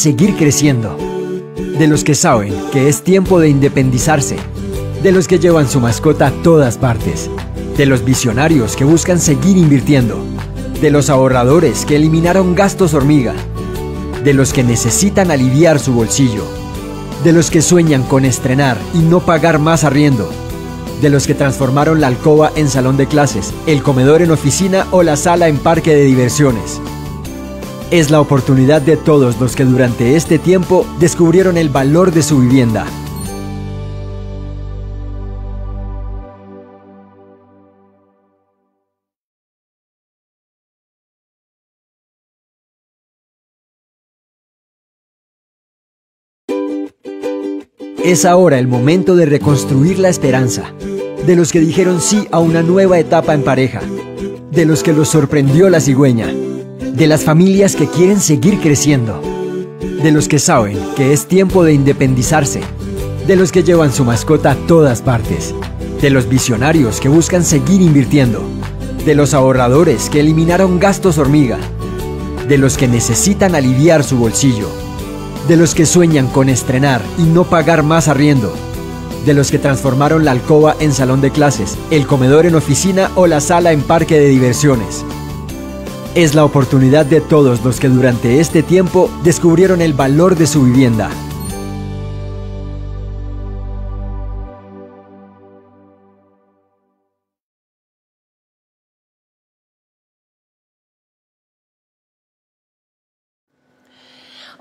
seguir creciendo, de los que saben que es tiempo de independizarse, de los que llevan su mascota a todas partes, de los visionarios que buscan seguir invirtiendo, de los ahorradores que eliminaron gastos hormiga, de los que necesitan aliviar su bolsillo, de los que sueñan con estrenar y no pagar más arriendo, de los que transformaron la alcoba en salón de clases, el comedor en oficina o la sala en parque de diversiones es la oportunidad de todos los que durante este tiempo descubrieron el valor de su vivienda. Es ahora el momento de reconstruir la esperanza, de los que dijeron sí a una nueva etapa en pareja, de los que los sorprendió la cigüeña de las familias que quieren seguir creciendo, de los que saben que es tiempo de independizarse, de los que llevan su mascota a todas partes, de los visionarios que buscan seguir invirtiendo, de los ahorradores que eliminaron gastos hormiga, de los que necesitan aliviar su bolsillo, de los que sueñan con estrenar y no pagar más arriendo, de los que transformaron la alcoba en salón de clases, el comedor en oficina o la sala en parque de diversiones es la oportunidad de todos los que durante este tiempo descubrieron el valor de su vivienda.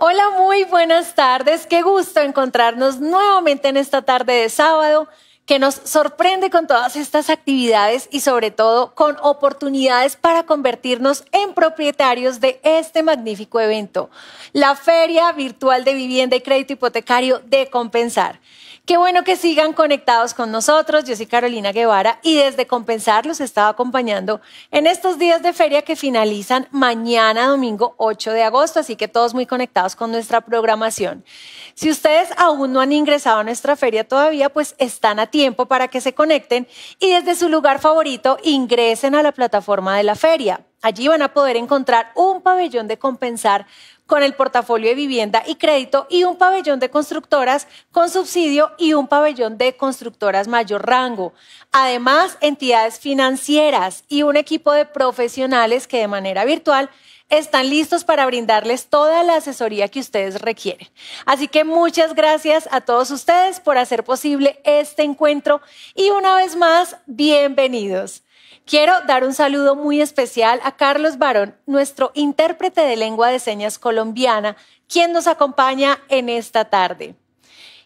Hola, muy buenas tardes. Qué gusto encontrarnos nuevamente en esta tarde de sábado que nos sorprende con todas estas actividades y sobre todo con oportunidades para convertirnos en propietarios de este magnífico evento, la Feria Virtual de Vivienda y Crédito Hipotecario de Compensar. Qué bueno que sigan conectados con nosotros. Yo soy Carolina Guevara y desde Compensar los estaba acompañando en estos días de feria que finalizan mañana domingo 8 de agosto, así que todos muy conectados con nuestra programación. Si ustedes aún no han ingresado a nuestra feria todavía, pues están a tiempo tiempo para que se conecten y desde su lugar favorito ingresen a la plataforma de la feria. Allí van a poder encontrar un pabellón de compensar con el portafolio de vivienda y crédito y un pabellón de constructoras con subsidio y un pabellón de constructoras mayor rango. Además, entidades financieras y un equipo de profesionales que de manera virtual están listos para brindarles toda la asesoría que ustedes requieren. Así que muchas gracias a todos ustedes por hacer posible este encuentro y una vez más, bienvenidos. Quiero dar un saludo muy especial a Carlos Barón, nuestro intérprete de lengua de señas colombiana, quien nos acompaña en esta tarde.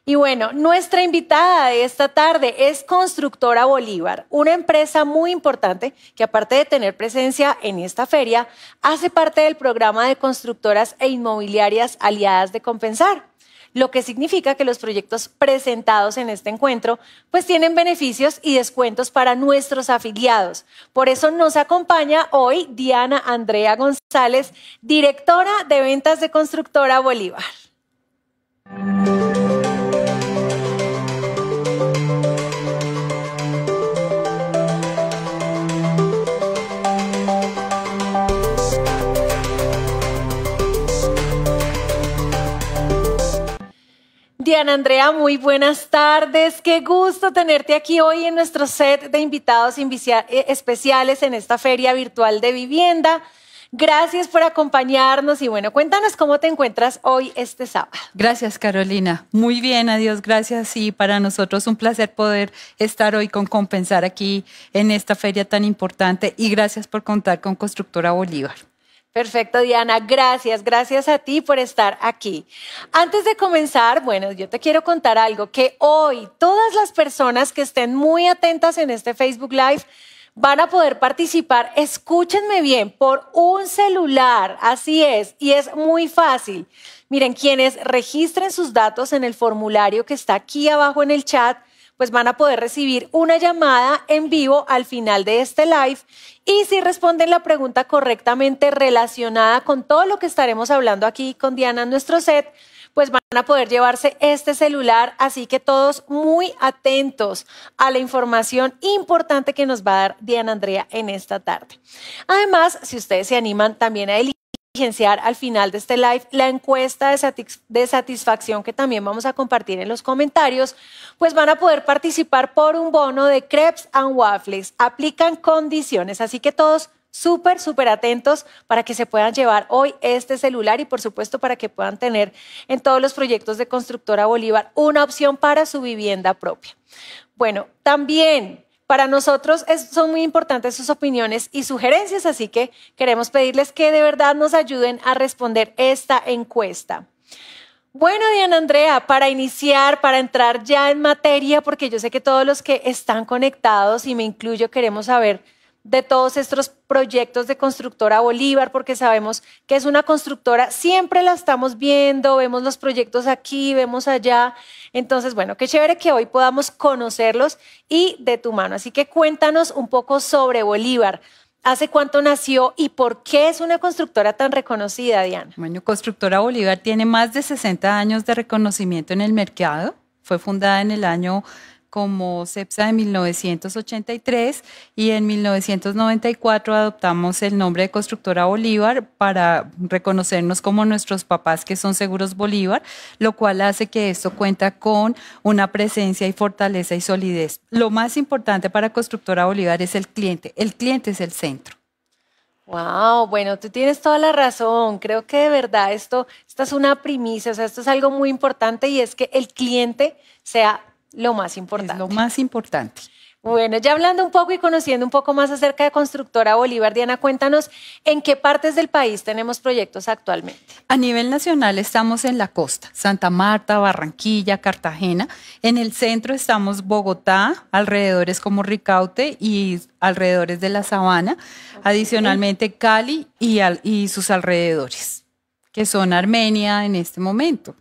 Y bueno, nuestra invitada de esta tarde es Constructora Bolívar, una empresa muy importante que aparte de tener presencia en esta feria, hace parte del programa de constructoras e inmobiliarias aliadas de compensar lo que significa que los proyectos presentados en este encuentro pues tienen beneficios y descuentos para nuestros afiliados. Por eso nos acompaña hoy Diana Andrea González, directora de ventas de Constructora Bolívar. Diana Andrea, muy buenas tardes. Qué gusto tenerte aquí hoy en nuestro set de invitados eh, especiales en esta feria virtual de vivienda. Gracias por acompañarnos y bueno, cuéntanos cómo te encuentras hoy este sábado. Gracias Carolina. Muy bien, adiós, gracias y para nosotros un placer poder estar hoy con Compensar aquí en esta feria tan importante y gracias por contar con Constructora Bolívar. Perfecto, Diana. Gracias, gracias a ti por estar aquí. Antes de comenzar, bueno, yo te quiero contar algo, que hoy todas las personas que estén muy atentas en este Facebook Live van a poder participar, escúchenme bien, por un celular, así es, y es muy fácil. Miren, quienes registren sus datos en el formulario que está aquí abajo en el chat, pues van a poder recibir una llamada en vivo al final de este live y si responden la pregunta correctamente relacionada con todo lo que estaremos hablando aquí con Diana en nuestro set, pues van a poder llevarse este celular. Así que todos muy atentos a la información importante que nos va a dar Diana Andrea en esta tarde. Además, si ustedes se animan también a elegir al final de este live la encuesta de, de, satisfacción que también vamos a compartir en los comentarios, pues van a poder participar por un bono de crepes and waffles. Aplican condiciones, así que todos súper, súper atentos para que se puedan llevar hoy este celular y por supuesto para que puedan tener en todos los proyectos de Constructora Bolívar una opción para su vivienda propia. Bueno, también para nosotros son muy importantes sus opiniones y sugerencias, así que queremos pedirles que de verdad nos ayuden a responder esta encuesta. Bueno, Diana Andrea, para iniciar, para entrar ya en materia, porque yo sé que todos los que están conectados y me incluyo queremos saber de todos estos proyectos de constructora Bolívar, porque sabemos que es una constructora, siempre la estamos viendo, vemos los proyectos aquí, vemos allá. Entonces, bueno, qué chévere que hoy podamos conocerlos y de tu mano. Así que cuéntanos un poco sobre Bolívar. ¿Hace cuánto nació y por qué es una constructora tan reconocida, Diana? Bueno, Constructora Bolívar tiene más de 60 años de reconocimiento en el mercado. Fue fundada en el año como CEPSA de 1983 y en 1994 adoptamos el nombre de Constructora Bolívar para reconocernos como nuestros papás que son Seguros Bolívar, lo cual hace que esto cuenta con una presencia y fortaleza y solidez. Lo más importante para Constructora Bolívar es el cliente. El cliente es el centro. Wow, bueno, tú tienes toda la razón. Creo que de verdad esto, es una primicia, o sea, esto es algo muy importante y es que el cliente sea lo más importante. Es lo más importante. Bueno, ya hablando un poco y conociendo un poco más acerca de Constructora Bolívar, Diana, cuéntanos en qué partes del país tenemos proyectos actualmente. A nivel nacional estamos en la costa, Santa Marta, Barranquilla, Cartagena. En el centro estamos Bogotá, alrededores como Ricaute y alrededores de la Sabana. Adicionalmente Cali y sus alrededores, que son Armenia en este momento.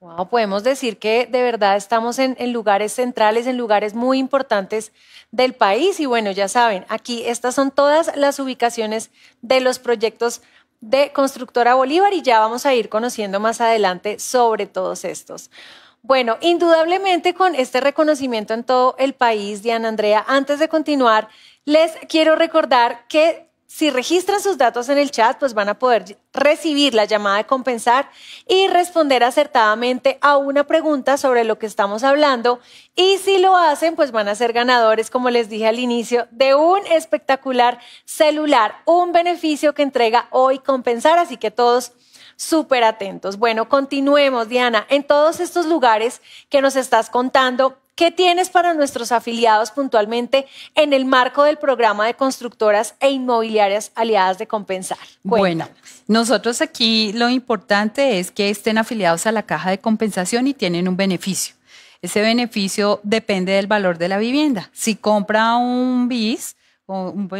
Wow, podemos decir que de verdad estamos en, en, lugares centrales, en lugares muy importantes del país. Y bueno, ya saben, aquí estas son todas las ubicaciones de los proyectos de Constructora Bolívar y ya vamos a ir conociendo más adelante sobre todos estos. Bueno, indudablemente con este reconocimiento en todo el país, Diana Andrea, antes de continuar, les quiero recordar que si registran sus datos en el chat, pues van a poder recibir la llamada de compensar y responder acertadamente a una pregunta sobre lo que estamos hablando. Y si lo hacen, pues van a ser ganadores, como les dije al inicio, de un espectacular celular, un beneficio que entrega hoy compensar. Así que todos súper atentos. Bueno, continuemos, Diana. En todos estos lugares que nos estás contando, ¿Qué tienes para nuestros afiliados puntualmente en el marco del programa de constructoras e inmobiliarias aliadas de compensar? Bueno, nosotros aquí lo importante es que estén afiliados a la caja de compensación y tienen un beneficio. Ese beneficio depende del valor de la vivienda. Si compra un BIS,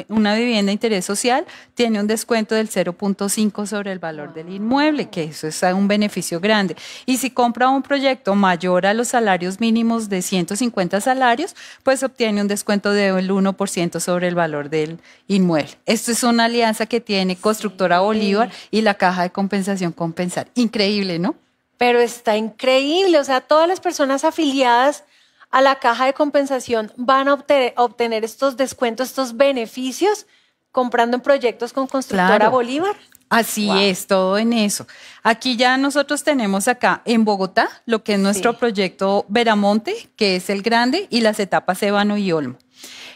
una vivienda de interés social tiene un descuento del 0.5 sobre el valor del inmueble, que eso es un beneficio grande. Y si compra un proyecto mayor a los salarios mínimos de 150 salarios, pues obtiene un descuento del 1% sobre el valor del inmueble. Esto es una alianza que tiene Constructora Bolívar y la Caja de Compensación Compensar. Increíble, ¿no? Pero está increíble, o sea, todas las personas afiliadas a la caja de compensación van a obtener estos descuentos, estos beneficios comprando en proyectos con Constructora Bolívar. Así es, todo en eso. Aquí ya nosotros tenemos acá en Bogotá lo que es nuestro proyecto Veramonte, que es el grande, y las etapas Evano y Olmo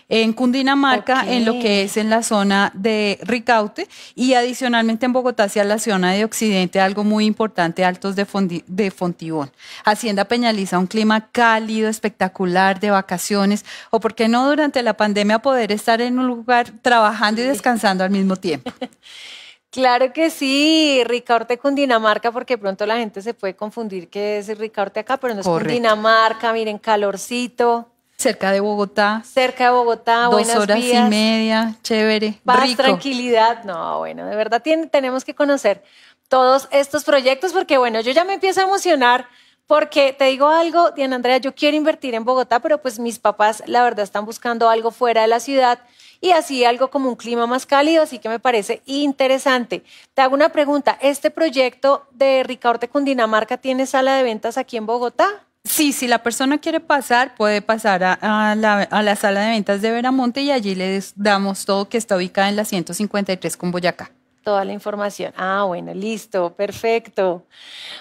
en Cundinamarca, en lo que es en la zona de Ricaute y adicionalmente en Bogotá hacia la zona de Occidente, algo muy importante, Altos de, Fontibón. Hacienda Peñaliza, un clima cálido, espectacular, de vacaciones, o por qué no durante la pandemia poder estar en un lugar trabajando y descansando al mismo tiempo. Claro que sí, Ricaurte Cundinamarca, porque pronto la gente se puede confundir que es Ricaurte acá, pero no es Cundinamarca, miren, calorcito, Cerca de Bogotá. Cerca de Bogotá, dos horas y media, chévere. Paz, tranquilidad. No, bueno, de verdad tenemos que conocer todos estos proyectos porque, bueno, yo ya me empiezo a emocionar porque te digo algo, Diana Andrea, yo quiero invertir en Bogotá, pero pues mis papás, la verdad, están buscando algo fuera de la ciudad y así algo como un clima más cálido, así que me parece interesante. Te hago una pregunta, ¿este proyecto de Ricaurte Cundinamarca tiene sala de ventas aquí en Bogotá? Sí, si la persona quiere pasar, puede pasar a, la, la sala de ventas de Veramonte y allí les damos todo que está ubicada en la 153 con Boyacá toda la información. Ah, bueno, listo, perfecto.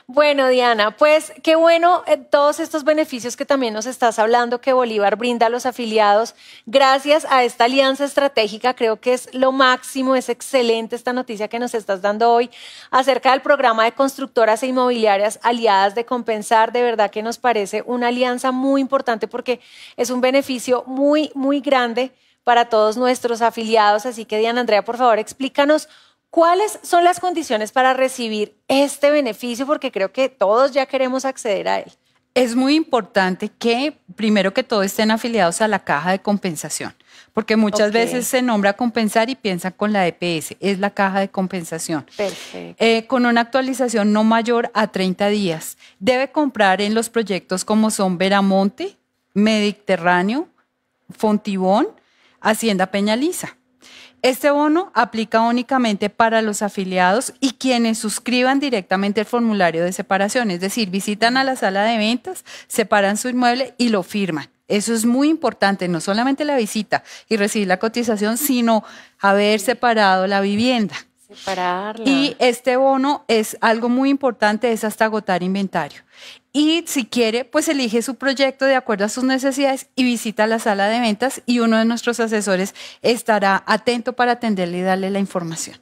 Bueno, Diana, pues qué bueno eh, todos estos beneficios que también nos estás hablando que Bolívar brinda a los afiliados gracias a esta alianza estratégica. Creo que es lo máximo, es excelente esta noticia que nos estás dando hoy acerca del programa de constructoras e inmobiliarias aliadas de compensar. De verdad que nos parece una alianza muy importante porque es un beneficio muy, muy grande para todos nuestros afiliados. Así que, Diana Andrea, por favor, explícanos ¿Cuáles son las condiciones para recibir este beneficio? Porque creo que todos ya queremos acceder a él. Es muy importante que, primero que todo, estén afiliados a la caja de compensación, porque muchas veces se nombra compensar y piensan con la EPS, es la caja de compensación. Eh, con una actualización no mayor a 30 días. Debe comprar en los proyectos como son Veramonte, Mediterráneo, Fontibón, Hacienda Peñaliza. Este bono aplica únicamente para los afiliados y quienes suscriban directamente el formulario de separación, es decir, visitan a la sala de ventas, separan su inmueble y lo firman. Eso es muy importante, no solamente la visita y recibir la cotización, sino haber separado la vivienda. Separarla. Y este bono es algo muy importante, es hasta agotar inventario y si quiere, pues elige su proyecto de acuerdo a sus necesidades y visita la sala de ventas y uno de nuestros asesores estará atento para atenderle y darle la información.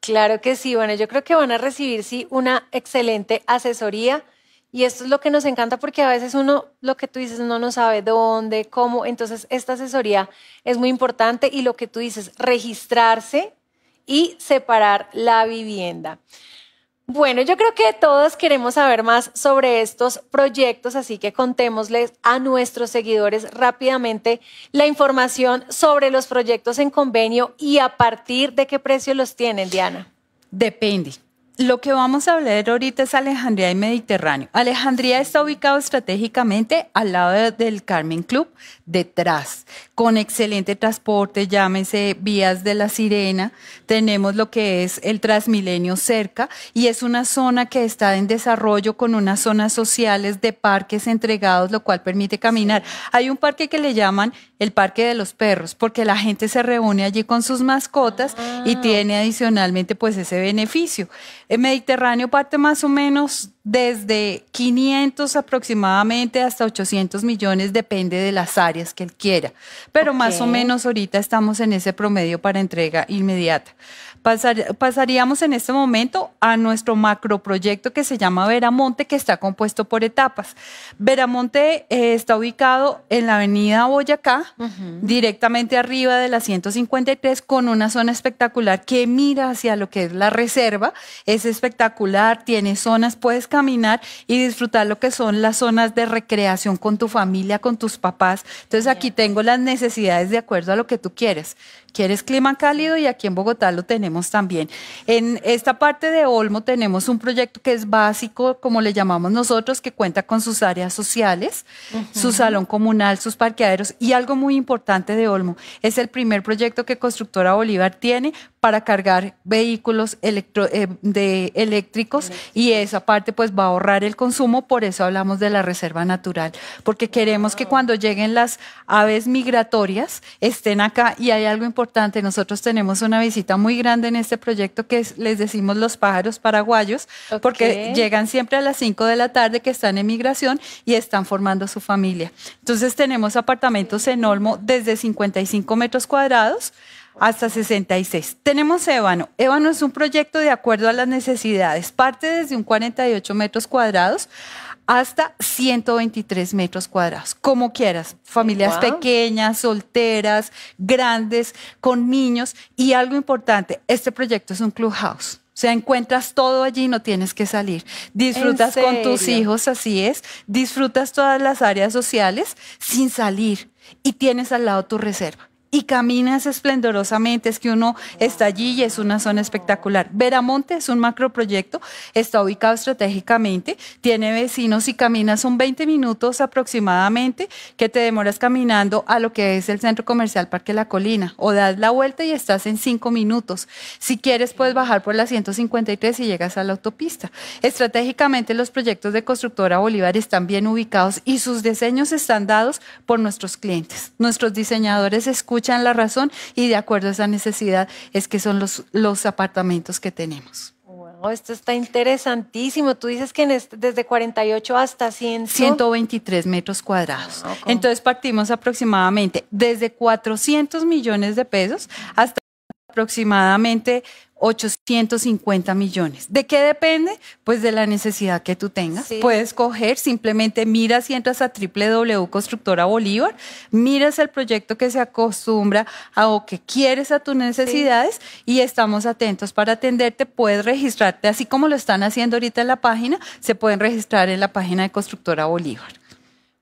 Claro que sí, bueno, yo creo que van a recibir sí una excelente asesoría y esto es lo que nos encanta porque a veces uno, lo que tú dices, no no sabe dónde, cómo, entonces esta asesoría es muy importante y lo que tú dices, registrarse y separar la vivienda. Bueno, yo creo que todos queremos saber más sobre estos proyectos, así que contémosles a nuestros seguidores rápidamente la información sobre los proyectos en convenio y a partir de qué precio los tienen, Diana. Depende. Lo que vamos a hablar ahorita es Alejandría y Mediterráneo. Alejandría está ubicado estratégicamente al lado del Carmen Club, detrás con excelente transporte, llámese vías de la Sirena, tenemos lo que es el Transmilenio cerca y es una zona que está en desarrollo con unas zonas sociales de parques entregados, lo cual permite caminar. Hay un parque que le llaman el Parque de los Perros, porque la gente se reúne allí con sus mascotas y ah. tiene adicionalmente pues ese beneficio. El eh, Mediterráneo parte más o menos desde 500 aproximadamente hasta 800 millones, depende de las áreas que él quiera. Pero más o menos ahorita estamos en ese promedio para entrega inmediata. pasaríamos en este momento a nuestro macroproyecto que se llama Veramonte, que está compuesto por etapas. Veramonte eh, está ubicado en la avenida Boyacá, directamente arriba de la 153, con una zona espectacular que mira hacia lo que es la reserva. Es espectacular, tiene zonas, puedes caminar y disfrutar lo que son las zonas de recreación con tu familia, con tus papás. Entonces aquí tengo las necesidades de acuerdo a lo que tú quieres quieres clima cálido y aquí en Bogotá lo tenemos también. En esta parte de Olmo tenemos un proyecto que es básico, como le llamamos nosotros, que cuenta con sus áreas sociales, su salón comunal, sus parqueaderos y algo muy importante de Olmo, es el primer proyecto que Constructora Bolívar tiene para cargar vehículos eh, de eléctricos y esa parte pues va a ahorrar el consumo, por eso hablamos de la reserva natural, porque queremos que ah. cuando lleguen las aves migratorias estén acá y hay algo importante nosotros tenemos una visita muy grande en este proyecto que es, les decimos los pájaros paraguayos, porque llegan siempre a las 5 de la tarde que están en migración y están formando su familia. Entonces tenemos apartamentos en Olmo desde 55 metros cuadrados hasta 66. Tenemos Ébano. Ébano es un proyecto de acuerdo a las necesidades. Parte desde un 48 metros cuadrados hasta 123 metros cuadrados, como quieras, familias pequeñas, solteras, grandes, con niños. Y algo importante, este proyecto es un clubhouse. O sea, encuentras todo allí, no tienes que salir. Disfrutas con tus hijos, así es. Disfrutas todas las áreas sociales sin salir y tienes al lado tu reserva y caminas esplendorosamente, es que uno está allí y es una zona espectacular. Veramonte es un macroproyecto, está ubicado estratégicamente, tiene vecinos y caminas un 20 minutos aproximadamente que te demoras caminando a lo que es el centro comercial Parque La Colina o das la vuelta y estás en 5 minutos. Si quieres puedes bajar por la 153 y llegas a la autopista. Estratégicamente los proyectos de Constructora Bolívar están bien ubicados y sus diseños están dados por nuestros clientes. Nuestros diseñadores escuchan escuchan la razón y de acuerdo a esa necesidad es que son los, los apartamentos que tenemos. esto está interesantísimo. Tú dices que desde 48 hasta 100... 123 metros cuadrados. Ah, Entonces partimos aproximadamente desde 400 millones de pesos hasta aproximadamente 850 millones. ¿De qué depende? Pues de la necesidad que tú tengas. Puedes coger, simplemente miras y entras a www Constructora Bolívar, miras el proyecto que se acostumbra a o que quieres a tus necesidades y estamos atentos para atenderte. Puedes registrarte, así como lo están haciendo ahorita en la página, se pueden registrar en la página de Constructora Bolívar.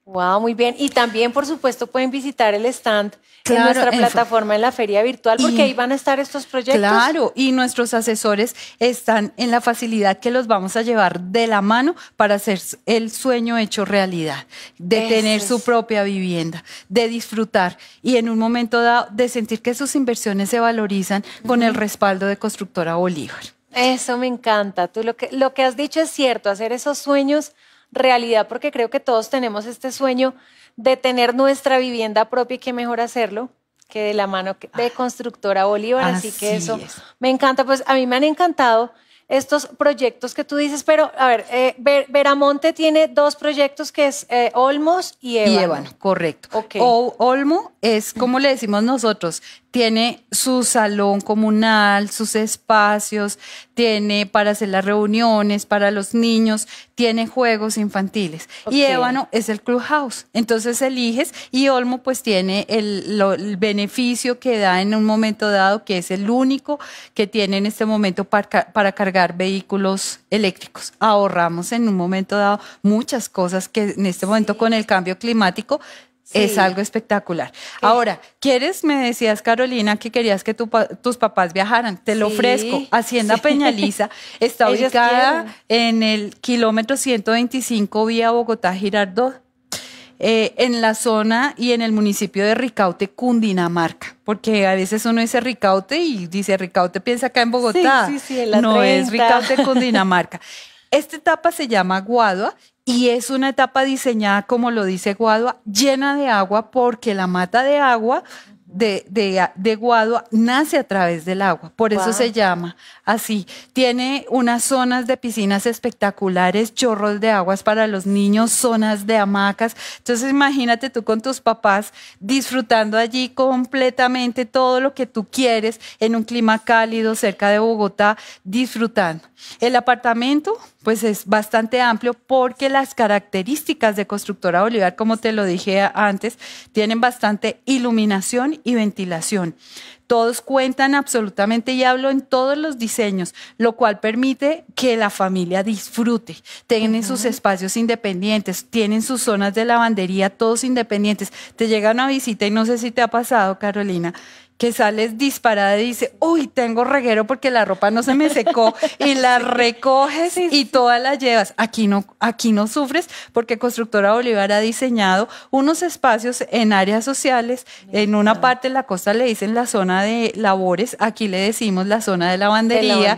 Wow, muy bien. Y también, por supuesto, pueden visitar el stand en nuestra plataforma en la feria virtual, porque ahí van a estar estos proyectos. Claro, y nuestros asesores están en la facilidad que los vamos a llevar de la mano para hacer el sueño hecho realidad, de tener su propia vivienda, de disfrutar y en un momento dado de sentir que sus inversiones se valorizan con el respaldo de Constructora Bolívar. Eso me encanta. Tú lo que has dicho es cierto, hacer esos sueños realidad porque creo que todos tenemos este sueño de tener nuestra vivienda propia y qué mejor hacerlo que de la mano de ah, Constructora Bolívar. Así, que eso me encanta, pues a mí me han encantado estos proyectos que tú dices, pero a ver, eh, Veramonte tiene dos proyectos que es eh, Olmos y Ébano. Y correcto. O, Olmo es como le decimos nosotros, tiene su salón comunal, sus espacios, tiene para hacer las reuniones, para los niños, tiene juegos infantiles. Y Ébano es el clubhouse. Entonces eliges y Olmo pues tiene el, beneficio que da en un momento dado, que es el único que tiene en este momento para, cargar vehículos eléctricos. Ahorramos en un momento dado muchas cosas que en este momento con el cambio climático es algo espectacular. Ahora, ¿quieres? Me decías, Carolina, que querías que tus papás viajaran. Te lo ofrezco. Hacienda Peñaliza está ubicada en el kilómetro 125 vía Bogotá Girardot. Eh, en la zona y en el municipio de Ricaute, Cundinamarca, porque a veces uno dice Ricaute y dice Ricaute piensa acá en Bogotá. Sí, sí, sí, en la no es Ricaute, Cundinamarca. Esta etapa se llama Guadua y es una etapa diseñada, como lo dice Guadua, llena de agua porque la mata de agua de, de, Guadua nace a través del agua, por eso se llama así. Tiene unas zonas de piscinas espectaculares, chorros de aguas para los niños, zonas de hamacas. Entonces imagínate tú con tus papás disfrutando allí completamente todo lo que tú quieres en un clima cálido cerca de Bogotá, disfrutando. El apartamento pues es bastante amplio porque las características de Constructora Bolívar, como te lo dije antes, tienen bastante iluminación y ventilación. Todos cuentan absolutamente y hablo en todos los diseños, lo cual permite que la familia disfrute. Tienen sus espacios independientes, tienen sus zonas de lavandería, todos independientes. Te llega una visita y no sé si te ha pasado, Carolina, que sales disparada y dice, uy, tengo reguero porque la ropa no se me secó y la recoges y todas la llevas. Aquí no, aquí no sufres porque Constructora Bolívar ha diseñado unos espacios en áreas sociales. En una parte de la costa le dicen la zona de labores, aquí le decimos la zona de lavandería,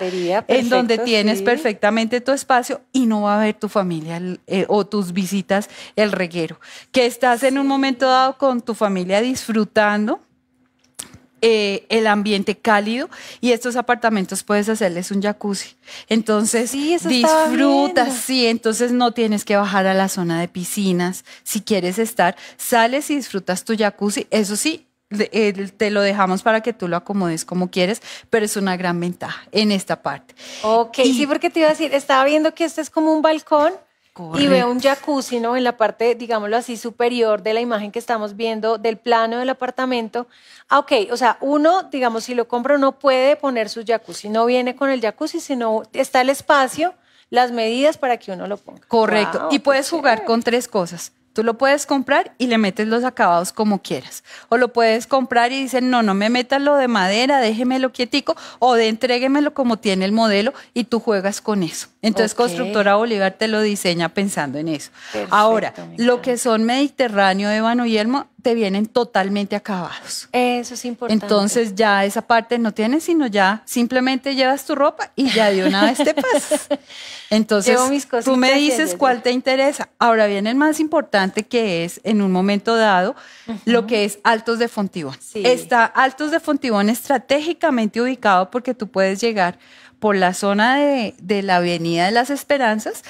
en donde tienes perfectamente tu espacio y no va a ver tu familia eh, o tus visitas el reguero. Que estás en un momento dado con tu familia disfrutando eh, el ambiente cálido y estos apartamentos puedes hacerles un jacuzzi. Entonces sí, disfrutas, sí, entonces no tienes que bajar a la zona de piscinas. Si quieres estar, sales y disfrutas tu jacuzzi. Eso sí, te lo dejamos para que tú lo acomodes como quieres, pero es una gran ventaja en esta parte. Ok, sí, porque te iba a decir, estaba viendo que este es como un balcón y veo un jacuzzi, ¿no? En la parte, digámoslo así, superior de la imagen que estamos viendo del plano del apartamento. Ah, ok, o sea, uno, digamos, si lo compra, no puede poner su jacuzzi, no viene con el jacuzzi, sino está el espacio, las medidas para que uno lo ponga. Correcto, y puedes jugar con tres cosas. Tú lo puedes comprar y le metes los acabados como quieras. O lo puedes comprar y dicen, no, no me metas lo de madera, lo quietico, o de entréguemelo como tiene el modelo y tú juegas con eso. Entonces, Constructora Bolívar te lo diseña pensando en eso. Ahora, lo que son Mediterráneo, Ébano y Elmo, te vienen totalmente acabados. Eso es importante. Entonces, ya esa parte no tienes, sino ya simplemente llevas tu ropa y ya de una vez te pasas. Entonces, tú me dices cuál te interesa. Ahora viene el más importante que es, en un momento dado, lo que es Altos de Fontibón. Está Altos de Fontibón estratégicamente ubicado porque tú puedes llegar por la zona de, la Avenida de las Esperanzas,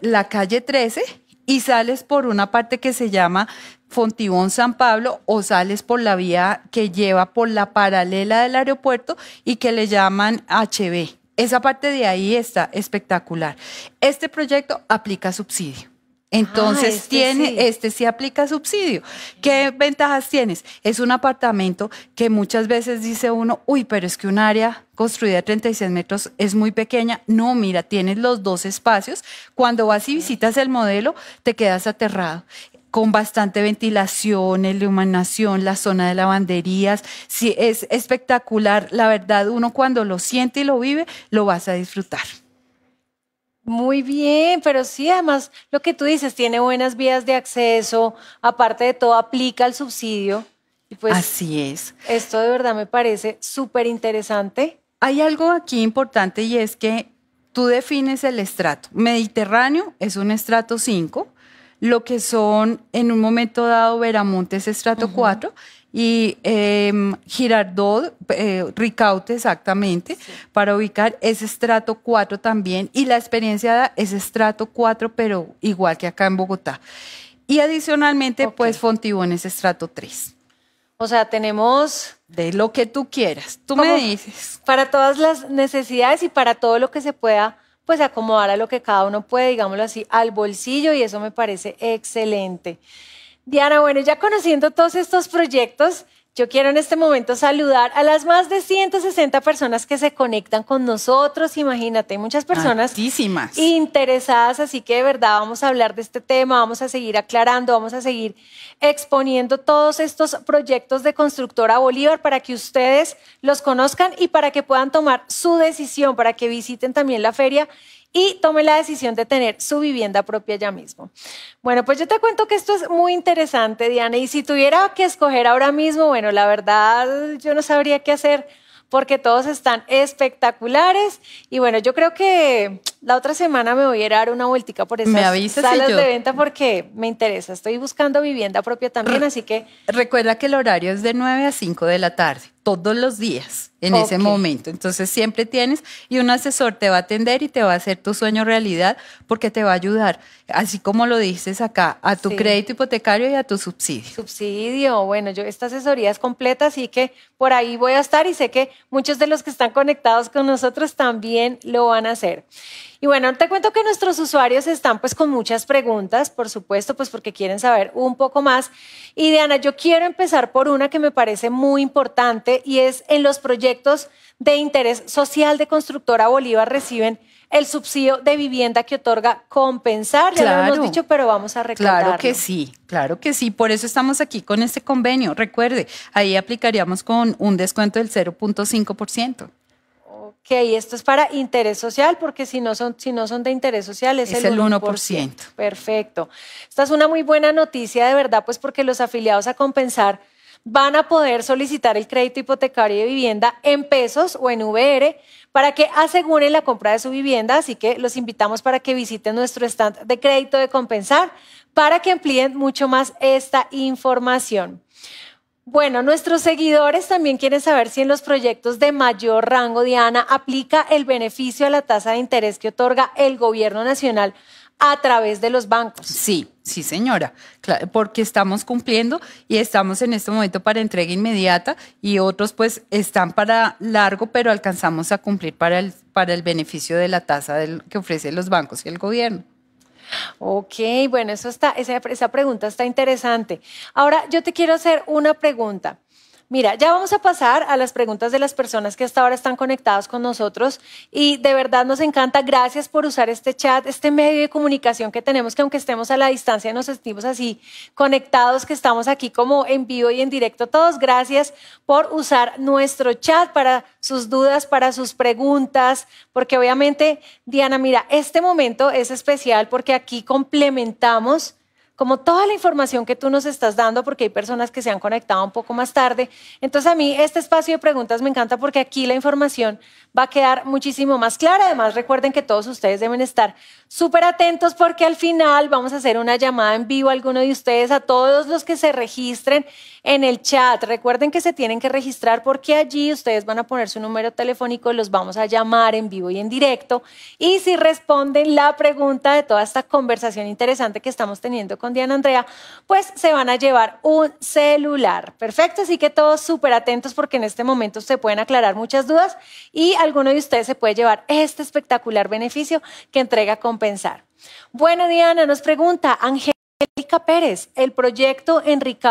la calle 13, y sales por una parte que se llama Fontibón San Pablo o sales por la vía que lleva por la paralela del aeropuerto y que le llaman HB. Esa parte de ahí está espectacular. Este proyecto aplica subsidio. Entonces ah, este tiene, este aplica subsidio. ¿Qué ventajas tienes? Es un apartamento que muchas veces dice uno, uy, pero es que un área construida de 36 metros es muy pequeña. No, mira, tienes los dos espacios. Cuando vas y visitas el modelo, te quedas aterrado con bastante ventilación, iluminación, la zona de lavanderías. Sí, es espectacular. La verdad, uno cuando lo siente y lo vive, lo vas a disfrutar. Muy bien, pero sí, además lo que tú dices, tiene buenas vías de acceso, aparte de todo, aplica el subsidio. Y pues, Así es. Esto de verdad me parece súper interesante. Hay algo aquí importante y es que tú defines el estrato. Mediterráneo es un estrato 5, lo que son en un momento dado Veramonte es estrato 4 y em, eh, Girardot, Ricaute exactamente, para ubicar ese estrato 4 también y la experiencia es estrato 4, pero igual que acá en Bogotá. Y adicionalmente, pues Fontibón es estrato 3. O sea, tenemos... De lo que tú quieras, tú me dices. Para todas las necesidades y para todo lo que se pueda, pues acomodar a lo que cada uno puede, digámoslo así, al bolsillo y eso me parece excelente. Diana, bueno, ya conociendo todos estos proyectos, yo quiero en este momento saludar a las más de 160 personas que se conectan con nosotros. Imagínate, muchas personas interesadas, así que de verdad vamos a hablar de este tema, vamos a seguir aclarando, vamos a seguir exponiendo todos estos proyectos de Constructora Bolívar para que ustedes los conozcan y para que puedan tomar su decisión, para que visiten también la feria y tome la decisión de tener su vivienda propia ya mismo. Bueno, pues yo te cuento que esto es muy interesante, Diana, y si tuviera que escoger ahora mismo, bueno, la verdad yo no sabría qué hacer porque todos están espectaculares y bueno, yo creo que la otra semana me voy a ir a dar una vueltica por esas salas de venta porque me interesa. Estoy buscando vivienda propia también, así que... Recuerda que el horario es de 9 a 5 de la tarde, todos los días, en ese momento. Entonces siempre tienes y un asesor te va a atender y te va a hacer tu sueño realidad porque te va a ayudar, así como lo dices acá, a tu crédito hipotecario y a tu subsidio. Subsidio, bueno, yo esta asesoría es completa, así que por ahí voy a estar y sé que muchos de los que están conectados con nosotros también lo van a hacer. Y bueno, te cuento que nuestros usuarios están pues con muchas preguntas, por supuesto, pues porque quieren saber un poco más. Y Diana, yo quiero empezar por una que me parece muy importante y es en los proyectos de interés social de Constructora Bolívar reciben el subsidio de vivienda que otorga compensar, ya lo hemos dicho, pero vamos a reclamarlo. Claro que sí, claro que sí, por eso estamos aquí con este convenio. Recuerde, ahí aplicaríamos con un descuento del 0.5% que ahí esto es para interés social, porque si no son, si no son de interés social es, el, 1%. Perfecto. Esta es una muy buena noticia, de verdad, pues porque los afiliados a compensar van a poder solicitar el crédito hipotecario de vivienda en pesos o en VR para que aseguren la compra de su vivienda. Así que los invitamos para que visiten nuestro stand de crédito de compensar para que amplíen mucho más esta información. Bueno, nuestros seguidores también quieren saber si en los proyectos de mayor rango, Diana, aplica el beneficio a la tasa de interés que otorga el gobierno nacional a través de los bancos. Sí, sí señora, porque estamos cumpliendo y estamos en este momento para entrega inmediata y otros pues están para largo, pero alcanzamos a cumplir para el, para el beneficio de la tasa que ofrecen los bancos y el gobierno. Ok, bueno, eso está, esa, esa pregunta está interesante. Ahora yo te quiero hacer una pregunta. Mira, ya vamos a pasar a las preguntas de las personas que hasta ahora están conectadas con nosotros y de verdad nos encanta. Gracias por usar este chat, este medio de comunicación que tenemos, que aunque estemos a la distancia nos sentimos así conectados, que estamos aquí como en vivo y en directo todos. Gracias por usar nuestro chat para sus dudas, para sus preguntas, porque obviamente, Diana, mira, este momento es especial porque aquí complementamos como toda la información que tú nos estás dando, porque hay personas que se han conectado un poco más tarde. Entonces a mí este espacio de preguntas me encanta porque aquí la información va a quedar muchísimo más clara. Además, recuerden que todos ustedes deben estar súper atentos porque al final vamos a hacer una llamada en vivo a alguno de ustedes, a todos los que se registren en el chat. Recuerden que se tienen que registrar porque allí ustedes van a poner su número telefónico, los vamos a llamar en vivo y en directo. Y si responden la pregunta de toda esta conversación interesante que estamos teniendo con Diana Andrea, pues se van a llevar un celular. Perfecto, así que todos súper atentos porque en este momento se pueden aclarar muchas dudas y alguno de ustedes se puede llevar este espectacular beneficio que entrega Compensar. Bueno, Diana nos pregunta, Angélica Pérez, ¿el proyecto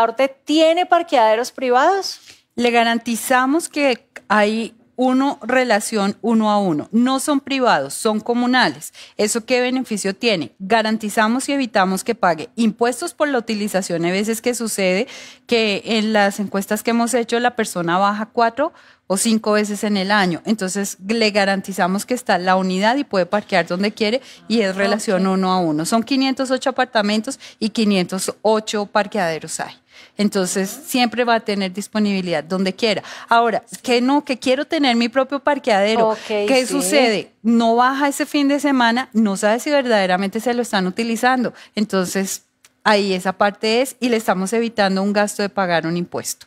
Orte tiene parqueaderos privados? Le garantizamos que hay uno relación uno a uno. No son privados, son comunales. ¿Eso qué beneficio tiene? Garantizamos y evitamos que pague impuestos por la utilización. Hay veces que sucede que en las encuestas que hemos hecho la persona baja cuatro o cinco veces en el año. Entonces le garantizamos que está la unidad y puede parquear donde quiere y es relación uno a uno. Son 508 apartamentos y 508 parqueaderos hay. Entonces siempre va a tener disponibilidad donde quiera. Ahora, que no, que quiero tener mi propio parqueadero. ¿Qué sucede? No baja ese fin de semana, no sabe si verdaderamente se lo están utilizando. Entonces ahí esa parte es y le estamos evitando un gasto de pagar un impuesto.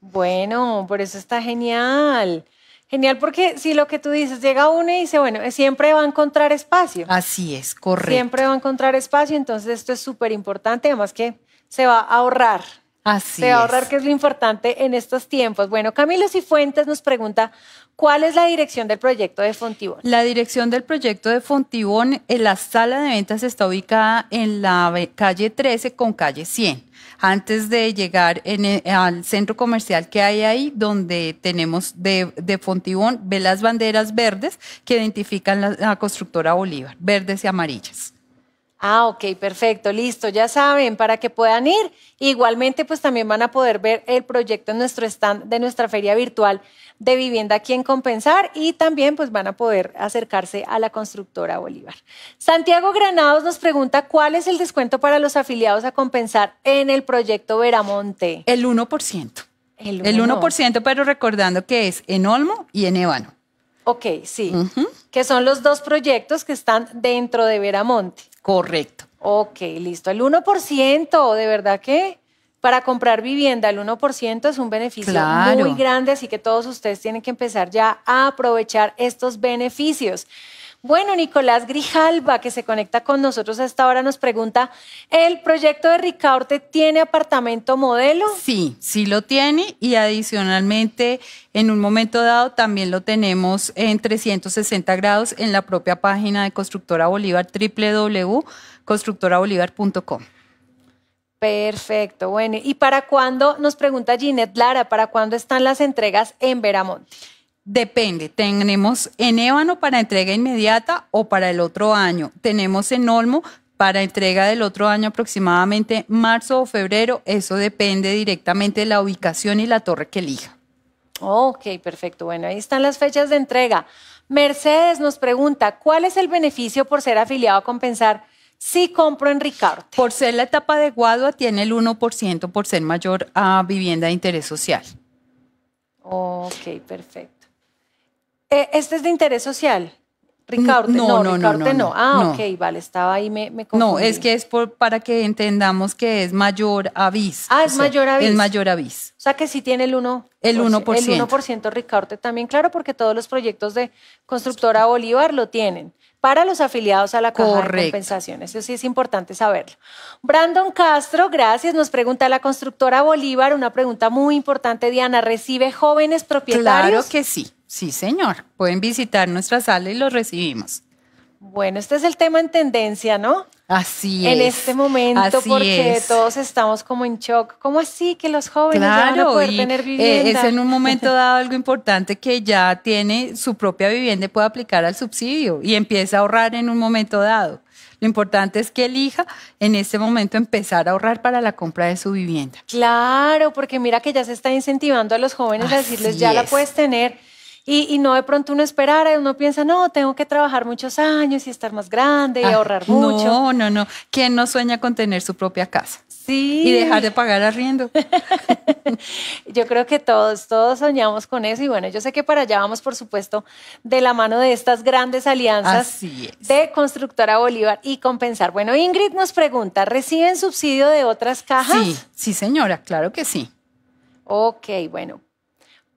Bueno, por eso está genial. Genial porque si lo que tú dices llega uno y dice, bueno, eh, siempre va a encontrar espacio. Así es, correcto. Siempre va a encontrar espacio, entonces esto es súper importante, además que se va a ahorrar. Así se va a ahorrar, que es lo importante en estos tiempos. Bueno, Camilo Cifuentes nos pregunta, ¿cuál es la dirección del proyecto de Fontibón? La dirección del proyecto de Fontibón, en eh, la sala de ventas está ubicada en la calle 13 con calle 100 antes de llegar e, al centro comercial que hay ahí, donde tenemos de, de Fontibón, ve las banderas verdes que identifican a la constructora Bolívar, verdes y amarillas. Ah, ok, perfecto, listo, ya saben, para que puedan ir. Igualmente, pues también van a poder ver el proyecto en nuestro stand de nuestra feria virtual de vivienda aquí en Compensar y también pues van a poder acercarse a la constructora Bolívar. Santiago Granados nos pregunta cuál es el descuento para los afiliados a Compensar en el proyecto Veramonte. El 1%. El 1%, pero recordando que es en Olmo y en Ébano. Ok, sí, que son los dos proyectos que están dentro de Veramonte. Correcto. Ok, listo. El 1%, de verdad que para comprar vivienda, el 1% es un beneficio muy grande, así que todos ustedes tienen que empezar ya a aprovechar estos beneficios. Bueno, Nicolás Grijalva, que se conecta con nosotros a esta hora, nos pregunta, ¿el proyecto de Ricaurte tiene apartamento modelo? Sí, sí lo tiene y adicionalmente en un momento dado también lo tenemos en 360 grados en la propia página de Constructora Bolívar, www.constructorabolívar.com. Perfecto, bueno, ¿y para cuándo? Nos pregunta Ginette Lara, ¿para cuándo están las entregas en Veramont? Depende, tenemos en Ébano para entrega inmediata o para el otro año. Tenemos en Olmo para entrega del otro año aproximadamente marzo o febrero. Eso depende directamente de la ubicación y la torre que elija. Ok, perfecto. Bueno, ahí están las fechas de entrega. Mercedes nos pregunta, ¿cuál es el beneficio por ser afiliado a compensar? si compro en Ricardo. Por ser la etapa de tiene el 1% por ser mayor a vivienda de interés social. Ok, perfecto. Eh, este es de interés social. Ricardo. no, no, no, Ah, ok, vale, estaba ahí, me, me No, es que es para que entendamos que es mayor avis. Ah, es mayor avis. Es mayor avis. O sea que sí tiene el 1%. El 1%. El Ricaurte también, claro, porque todos los proyectos de Constructora Bolívar lo tienen para los afiliados a la caja de compensación. Eso sí es importante saberlo. Brandon Castro, gracias. Nos pregunta la constructora Bolívar una pregunta muy importante, Diana. ¿Recibe jóvenes propietarios? Claro que sí. Sí, señor. Pueden visitar nuestra sala y los recibimos. Bueno, este es el tema en tendencia, ¿no? Así es. En este momento, porque todos estamos como en shock. ¿Cómo así que los jóvenes ya van a tener eh, vivienda? Es en un momento dado algo importante que ya tiene su propia vivienda y puede aplicar al subsidio y empieza a ahorrar en un momento dado. Lo importante es que elija en este momento empezar a ahorrar para la compra de su vivienda. Claro, porque mira que ya se está incentivando a los jóvenes a decirles, ya la puedes tener y, no de pronto uno esperara, uno piensa, no, tengo que trabajar muchos años y estar más grande y ah, ahorrar mucho. No, no, no. ¿Quién no sueña con tener su propia casa? Sí. Y dejar de pagar arriendo. yo creo que todos, todos soñamos con eso. Y bueno, yo sé que para allá vamos, por supuesto, de la mano de estas grandes alianzas de Constructora Bolívar y Compensar. Bueno, Ingrid nos pregunta, ¿reciben subsidio de otras cajas? Sí, sí, señora, claro que sí. Ok, bueno,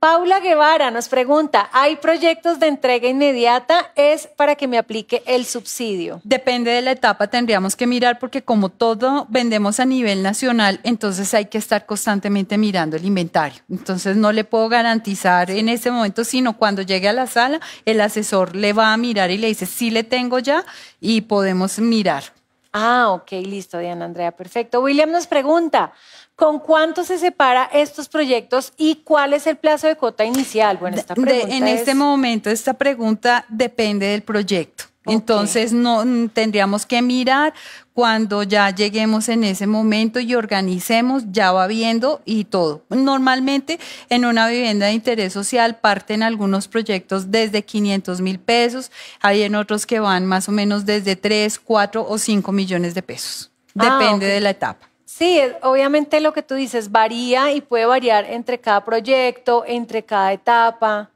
Paula Guevara nos pregunta, ¿hay proyectos de entrega inmediata? ¿Es para que me aplique el subsidio? Depende de la etapa, tendríamos que mirar porque como todo vendemos a nivel nacional, entonces hay que estar constantemente mirando el inventario. Entonces no le puedo garantizar en ese momento, sino cuando llegue a la sala, el asesor le va a mirar y le dice, sí le tengo ya y podemos mirar. Ah, ok, listo, Diana Andrea, perfecto. William nos pregunta, ¿Con cuánto se separa estos proyectos y cuál es el plazo de cuota inicial? Bueno, esta pregunta en este momento esta pregunta depende del proyecto. Entonces no mm, tendríamos que mirar cuando ya lleguemos en ese momento y organicemos, ya va viendo y todo. Normalmente en una vivienda de interés social parten algunos proyectos desde 500 mil pesos, hay en otros que van más o menos desde 3, 4 o 5 millones de pesos. Ah, depende de la etapa. Sí, obviamente lo que tú dices varía y puede variar entre cada proyecto, entre cada etapa.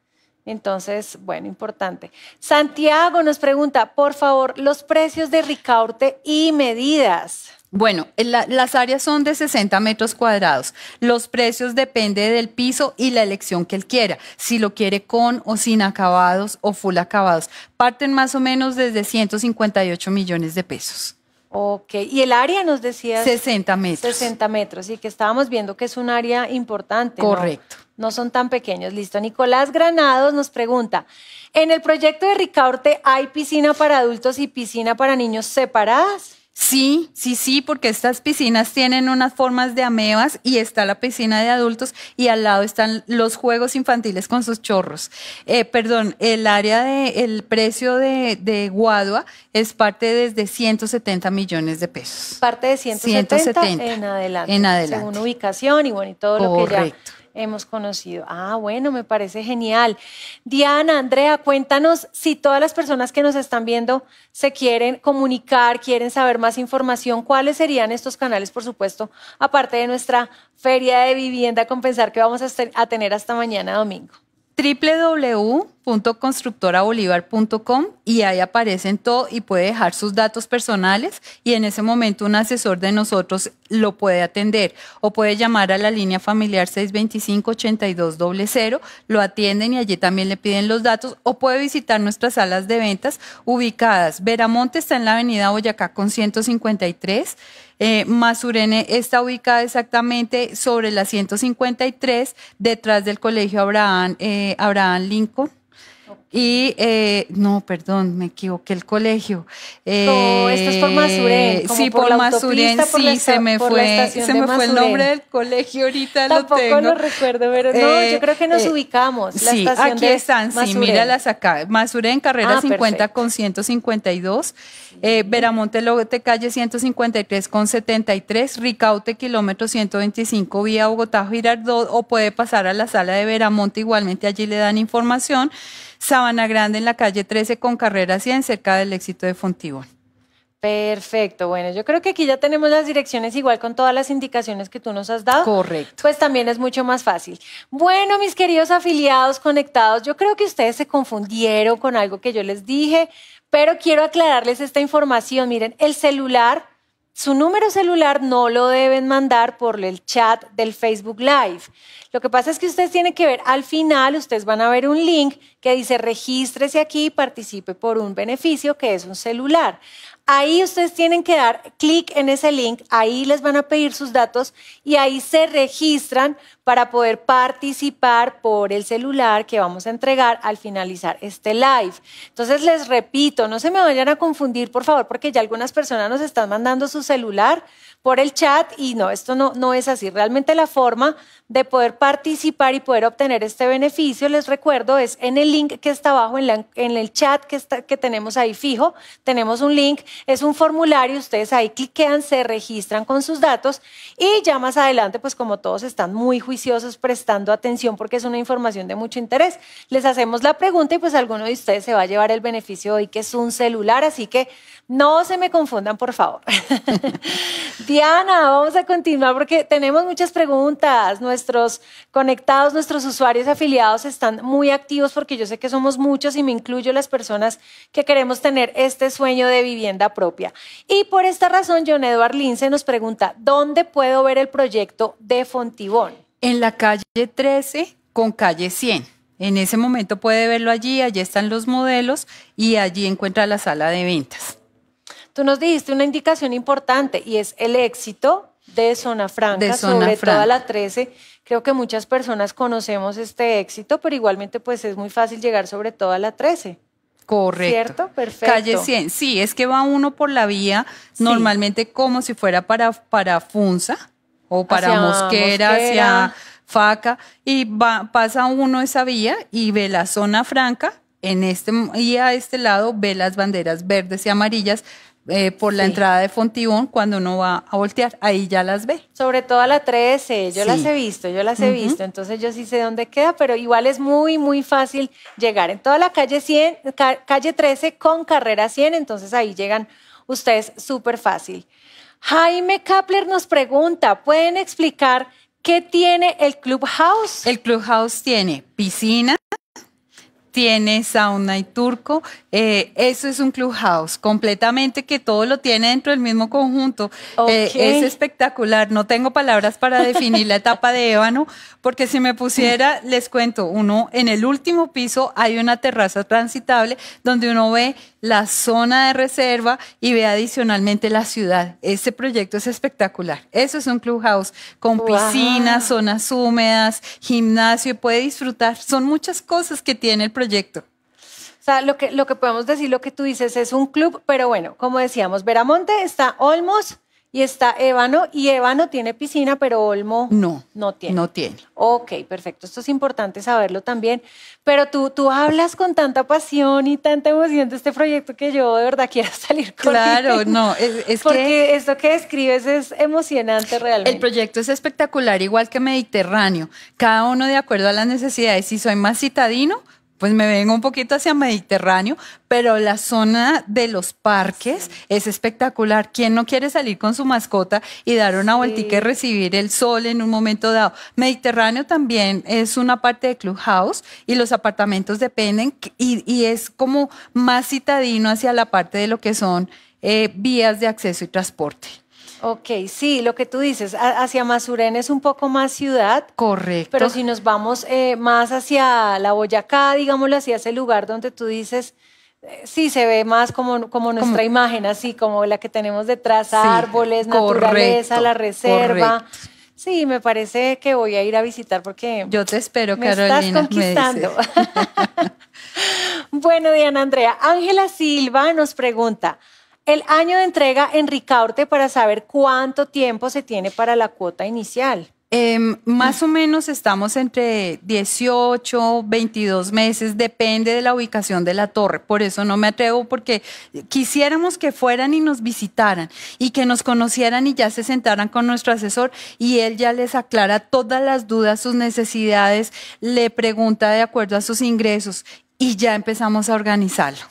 Entonces, bueno, importante. Santiago nos pregunta, por favor, los precios de Ricaurte y medidas. Bueno, las áreas son de 60 metros cuadrados. Los precios depende del piso y la elección que él quiera, si lo quiere con o sin acabados o full acabados. Parten más o menos desde 158 millones de pesos. Ok, y el área nos decía... 60 metros. 60 metros, y que estábamos viendo que es un área importante. Correcto. ¿no? son tan pequeños. Listo. Nicolás Granados nos pregunta, ¿en el proyecto de Ricaurte hay piscina para adultos y piscina para niños separadas? Sí, sí, sí, porque estas piscinas tienen unas formas de amebas y está la piscina de adultos y al lado están los juegos infantiles con sus chorros. Eh, perdón, el área de, el precio de, de, Guadua es parte desde 170 millones de pesos. Parte de 170, 170 en adelante. En adelante. Según ubicación y bueno, y todo lo que ya hemos conocido. Ah, bueno, me parece genial. Diana, Andrea, cuéntanos si todas las personas que nos están viendo se quieren comunicar, quieren saber más información, cuáles serían estos canales, por supuesto, aparte de nuestra feria de vivienda compensar que vamos a, a tener hasta mañana domingo. www constructorabolívar.com y ahí aparecen todo y puede dejar sus datos personales y en ese momento un asesor de nosotros lo puede atender o puede llamar a la línea familiar 625-8200, lo atienden y allí también le piden los datos o puede visitar nuestras salas de ventas ubicadas. Veramonte está en la avenida Boyacá con 153. Eh, Mazurene está ubicada exactamente sobre la 153, detrás del Colegio Abraham, eh, Abraham Lincoln. Y, eh, no, perdón, me equivoqué, el colegio. no, esto es por Masurén. Eh, sí, por, sí, se me fue, se me fue el nombre del colegio, ahorita Tampoco lo Tampoco recuerdo, pero no, eh, yo creo que nos ubicamos. aquí están, sí sí, míralas acá. Masurén, carrera 50 ah, con 152, Veramonte Logote, calle 153 con 73, Ricaute, kilómetro 125, vía Bogotá, Girardot, o puede pasar a la sala de Veramonte, igualmente allí le dan información. Sabana Grande en la calle 13 con carrera 100 cerca del éxito de Fontibón. Perfecto, bueno, yo creo que aquí ya tenemos las direcciones igual con todas las indicaciones que tú nos has dado. Correcto. Pues también es mucho más fácil. Bueno, mis queridos afiliados conectados, yo creo que ustedes se confundieron con algo que yo les dije, pero quiero aclararles esta información. Miren, el celular su número celular no lo deben mandar por el chat del Facebook Live. Lo que pasa es que ustedes tienen que ver, al final ustedes van a ver un link que dice regístrese aquí y participe por un beneficio que es un celular. Ahí ustedes tienen que dar clic en ese link, ahí les van a pedir sus datos y ahí se registran para poder participar por el celular que vamos a entregar al finalizar este live. Entonces les repito, no se me vayan a confundir, por favor, porque ya algunas personas nos están mandando su celular por el chat y no, esto no, no es así. Realmente la forma de poder participar y poder obtener este beneficio, les recuerdo, es en el link que está abajo, en, la, en el chat que, que tenemos ahí fijo, tenemos un link, es un formulario, ustedes ahí cliquean, se registran con sus datos y ya más adelante, pues como todos están muy juiciosos prestando atención porque es una información de mucho interés, les hacemos la pregunta y pues alguno de ustedes se va a llevar el beneficio hoy que es un celular, así que no se me confundan, por favor. Diana, vamos a continuar porque tenemos muchas preguntas. Nuestros conectados, nuestros usuarios afiliados están muy activos porque yo sé que somos muchos y me incluyo las personas que queremos tener este sueño de vivienda propia. Y por esta razón, John Edward Lince nos pregunta, ¿dónde puedo ver el proyecto de Fontibón? En la calle 13 con calle 100. En ese momento puede verlo allí, allí están los modelos y allí encuentra la sala de ventas. Tú nos dijiste una indicación importante y es el éxito de Zona Franca, sobre toda la 13. Creo que muchas personas conocemos este éxito, pero igualmente pues es muy fácil llegar sobre todo a la 13. Correcto. ¿Cierto? Perfecto. Calle 100. Sí, es que va uno por la vía normalmente como si fuera para, para Funza o para Mosquera, hacia Faca, y pasa uno esa vía y ve la zona franca en este y a este lado ve las banderas verdes y amarillas eh, por la entrada de Fontibón cuando uno va a voltear. Ahí ya las ve. Sobre todo a la 13, yo las he visto, yo las he visto. Entonces yo sí sé dónde queda, pero igual es muy, muy fácil llegar. En toda la calle 100, calle 13 con carrera 100, entonces ahí llegan ustedes súper fácil. Jaime Kapler nos pregunta, ¿pueden explicar qué tiene el Clubhouse? El Clubhouse tiene piscina tiene sauna y turco. Eh, eso es un clubhouse completamente que todo lo tiene dentro del mismo conjunto. Eh, es espectacular. No tengo palabras para definir la etapa de ébano, porque si me pusiera, les cuento, uno en el último piso hay una terraza transitable donde uno ve la zona de reserva y ve adicionalmente la ciudad. Este proyecto es espectacular. Eso es un clubhouse con piscinas, zonas húmedas, gimnasio, puede disfrutar. Son muchas cosas que tiene el proyecto. O sea, lo que, lo que podemos decir, lo que tú dices es un club, pero bueno, como decíamos, Veramonte está Olmos, y está Ébano, y Ébano tiene piscina, pero Olmo no, no tiene. No tiene. Ok, perfecto. Esto es importante saberlo también. Pero tú, tú hablas con tanta pasión y tanta emoción de este proyecto que yo de verdad quiero salir con Claro, no, es, Porque esto que describes es emocionante realmente. El proyecto es espectacular, igual que Mediterráneo. Cada uno de acuerdo a las necesidades. Si soy más citadino, pues me vengo un poquito hacia Mediterráneo, pero la zona de los parques es espectacular. ¿Quién no quiere salir con su mascota y dar una vueltica y recibir el sol en un momento dado? Mediterráneo también es una parte de Clubhouse y los apartamentos dependen y, es como más citadino hacia la parte de lo que son eh, vías de acceso y transporte. Ok, sí, lo que tú dices, hacia Masurén es un poco más ciudad. Correcto. Pero si nos vamos eh, más hacia la Boyacá, digámoslo hacia ese lugar donde tú dices, eh, sí, se ve más como, como nuestra imagen, así como la que tenemos detrás, árboles, naturaleza, la reserva. Sí, me parece que voy a ir a visitar porque yo te espero, me Carolina. Estás conquistando. bueno, Diana Andrea, Ángela Silva nos pregunta, el año de entrega en Ricaurte para saber cuánto tiempo se tiene para la cuota inicial. Em, más o menos estamos entre 18, 22 meses, depende de la ubicación de la torre. Por eso no me atrevo, porque quisiéramos que fueran y nos visitaran y que nos conocieran y ya se sentaran con nuestro asesor y él ya les aclara todas las dudas, sus necesidades, le pregunta de acuerdo a sus ingresos y ya empezamos a organizarlo.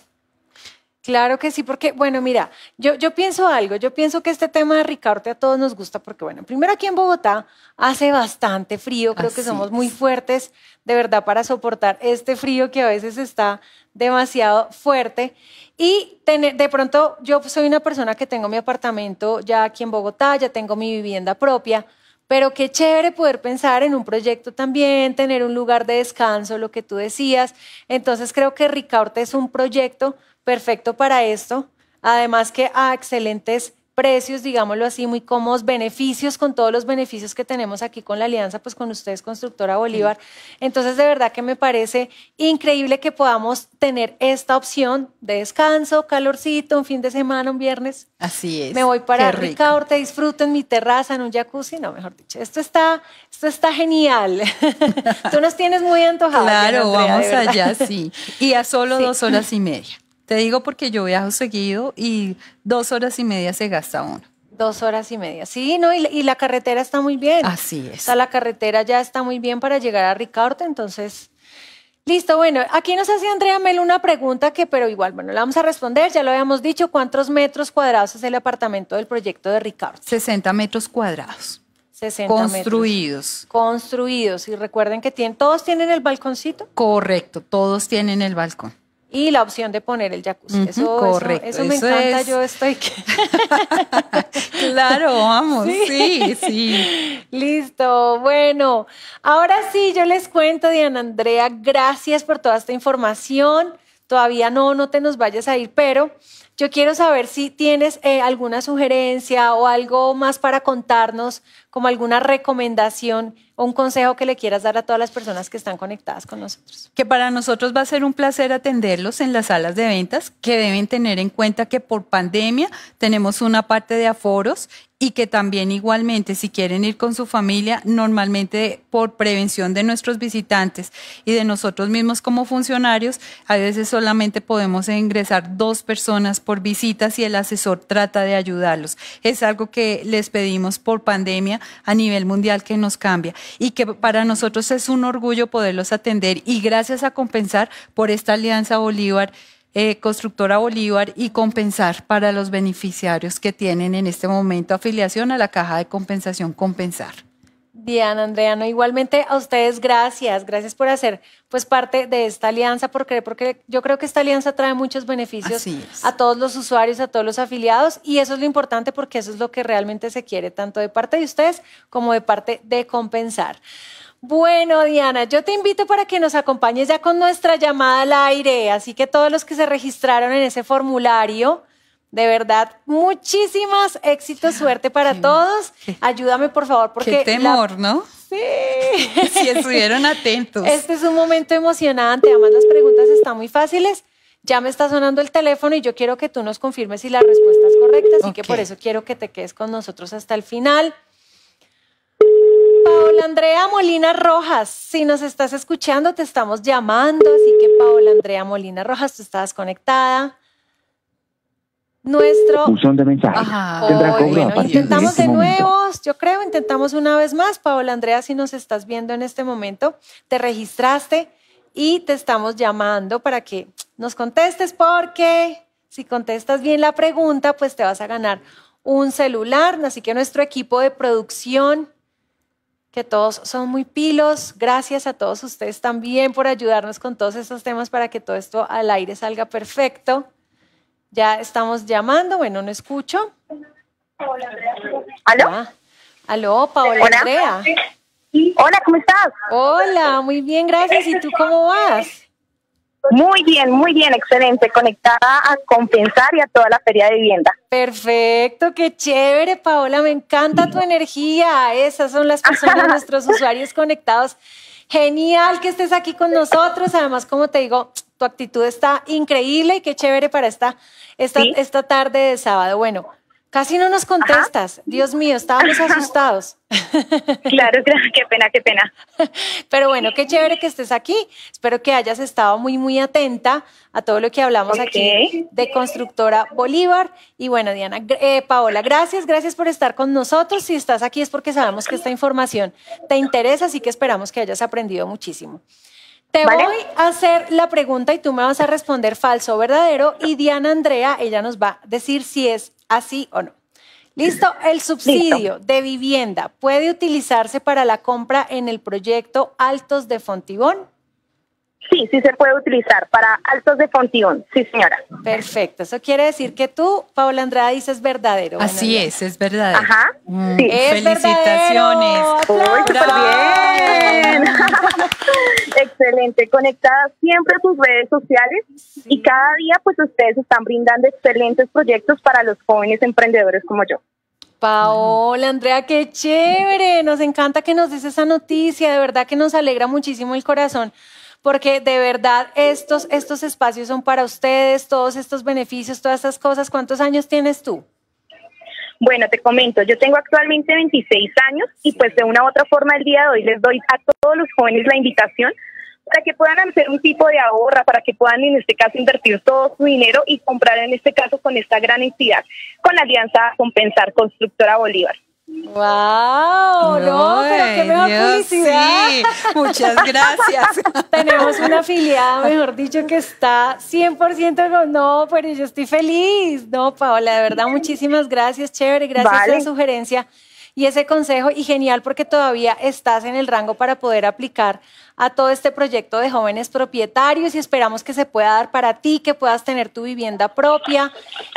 Claro que sí, porque, bueno, mira, yo, pienso algo, yo pienso que este tema de Ricardo a todos nos gusta porque, bueno, primero aquí en Bogotá hace bastante frío, creo que somos muy fuertes de verdad para soportar este frío que a veces está demasiado fuerte. Y de pronto yo soy una persona que tengo mi apartamento ya aquí en Bogotá, ya tengo mi vivienda propia, pero qué chévere poder pensar en un proyecto también, tener un lugar de descanso, lo que tú decías. Entonces creo que Ricaurte es un proyecto perfecto para esto. Además que a ah, excelentes precios, digámoslo así, muy cómodos, beneficios con todos los beneficios que tenemos aquí con la alianza, pues con ustedes, Constructora Bolívar. Entonces, de verdad que me parece increíble que podamos tener esta opción de descanso, calorcito, un fin de semana, un viernes. Así es. Me voy para Ricaurte, disfruto en mi terraza, en un jacuzzi, no, mejor dicho. Esto está, esto está genial. Tú nos tienes muy antojados. Claro, vamos allá, sí. Y a solo dos horas y media. Te digo porque yo viajo seguido y dos horas y media se gasta uno. Dos horas y media. Sí, ¿no? Y, la carretera está muy bien. Así es. O sea, la carretera ya está muy bien para llegar a Ricardo, entonces. Listo, bueno, aquí nos hacía Andrea Melo una pregunta que, pero igual, bueno, la vamos a responder, ya lo habíamos dicho, ¿cuántos metros cuadrados es el apartamento del proyecto de Ricardo? 60 metros cuadrados. 60 construidos. Construidos. Y recuerden que tienen, todos tienen el balconcito. Correcto, todos tienen el balcón y la opción de poner el jacuzzi. eso, correcto. Eso, me encanta, yo estoy... claro, vamos, sí. sí, sí. Listo, bueno, ahora sí, yo les cuento, Diana Andrea, gracias por toda esta información. Todavía no, no te nos vayas a ir, pero yo quiero saber si tienes eh, alguna sugerencia o algo más para contarnos, como alguna recomendación o un consejo que le quieras dar a todas las personas que están conectadas con nosotros. Que para nosotros va a ser un placer atenderlos en las salas de ventas, que deben tener en cuenta que por pandemia tenemos una parte de aforos y que también igualmente si quieren ir con su familia, normalmente por prevención de nuestros visitantes y de nosotros mismos como funcionarios, a veces solamente podemos ingresar dos personas por visita si el asesor trata de ayudarlos. Es algo que les pedimos por pandemia a nivel mundial que nos cambia y que para nosotros es un orgullo poderlos atender y gracias a compensar por esta alianza Bolívar. Eh, constructora Bolívar y Compensar para los beneficiarios que tienen en este momento afiliación a la caja de compensación Compensar. Diana, no igualmente a ustedes gracias, gracias por hacer pues parte de esta alianza, porque, porque yo creo que esta alianza trae muchos beneficios a todos los usuarios, a todos los afiliados, y eso es lo importante porque eso es lo que realmente se quiere, tanto de parte de ustedes como de parte de compensar. Bueno, Diana, yo te invito para que nos acompañes ya con nuestra llamada al aire. Así que todos los que se registraron en ese formulario, de verdad, muchísimas éxitos, suerte para todos. Ayúdame, por favor, porque... Qué temor, ¿no? Sí. Si estuvieron atentos. Este es un momento emocionante, además las preguntas están muy fáciles. Ya me está sonando el teléfono y yo quiero que tú nos confirmes si la respuesta es correcta, así que por eso quiero que te quedes con nosotros hasta el final. Paola Andrea Molina Rojas, si nos estás escuchando, te estamos llamando, así que Paola Andrea Molina Rojas, tú estabas conectada. Nuestro... Buzón de mensaje este intentamos de nuevo, yo creo, intentamos una vez más. Paola Andrea, si nos estás viendo en este momento, te registraste y te estamos llamando para que nos contestes porque si contestas bien la pregunta, pues te vas a ganar un celular. Así que nuestro equipo de producción que todos son muy pilos. Gracias a todos ustedes también por ayudarnos con todos estos temas para que todo esto al aire salga perfecto. Ya estamos llamando, bueno, no escucho. ¿Aló? Ah, aló, Paola Hola. Andrea. Hola, ¿cómo estás? Hola, muy bien, gracias. ¿Y tú cómo vas? Muy bien, muy bien, excelente, conectada a Compensar y a toda la feria de vivienda. Perfecto, qué chévere, Paola, me encanta tu energía. Esas son las personas, nuestros usuarios conectados. Genial que estés aquí con nosotros. Además, como te digo, tu actitud está increíble y qué chévere para esta, esta, esta tarde de sábado. Bueno, Casi no nos contestas. Dios mío, estábamos asustados. Claro, qué pena, qué pena. Pero bueno, qué chévere que estés aquí. Espero que hayas estado muy, muy atenta a todo lo que hablamos aquí de Constructora Bolívar. Y bueno, Diana, eh, Paola, gracias, gracias por estar con nosotros. Si estás aquí es porque sabemos que esta información te interesa, así que esperamos que hayas aprendido muchísimo. Te voy a hacer la pregunta y tú me vas a responder falso o verdadero. Y Diana Andrea, ella nos va a decir si es ¿Así o no? Listo, el subsidio de vivienda puede utilizarse para la compra en el proyecto Altos de Fontibón. Sí, sí se puede utilizar para altos de Fontión, sí señora. Perfecto, eso quiere decir que tú, Paola Andrea, dices verdadero. Así es, es verdadero. Ajá, mm, sí. felicitaciones. Uy, bien. Excelente, conectada siempre a sus redes sociales y cada día pues ustedes están brindando excelentes proyectos para los jóvenes emprendedores como yo. Paola, Andrea, qué chévere, nos encanta que nos des esa noticia, de verdad que nos alegra muchísimo el corazón porque de verdad estos, estos espacios son para ustedes, todos estos beneficios, todas estas cosas. ¿Cuántos años tienes tú? Bueno, te comento, yo tengo actualmente 26 años y pues de una u otra forma el día de hoy les doy a todos los jóvenes la invitación para que puedan hacer un tipo de ahorra, para que puedan en este caso invertir todo su dinero y comprar en este caso con esta gran entidad, con la alianza Compensar Constructora Bolívar. ¡Wow! No, pero qué mejor a Sí, muchas gracias. Tenemos una afiliada, mejor dicho, que está 100% con no, pero yo estoy feliz. No, Paola, de verdad, muchísimas gracias, chévere, gracias por la sugerencia y ese consejo y genial porque todavía estás en el rango para poder aplicar a todo este proyecto de jóvenes propietarios y esperamos que se pueda dar para ti, que puedas tener tu vivienda propia.